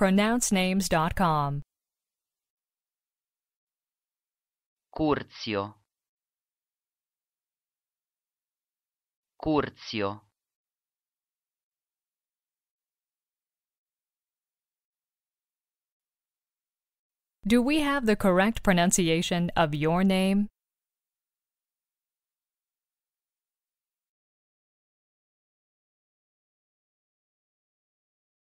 pronouncenames.com. Curzio Curzio Do we have the correct pronunciation of your name?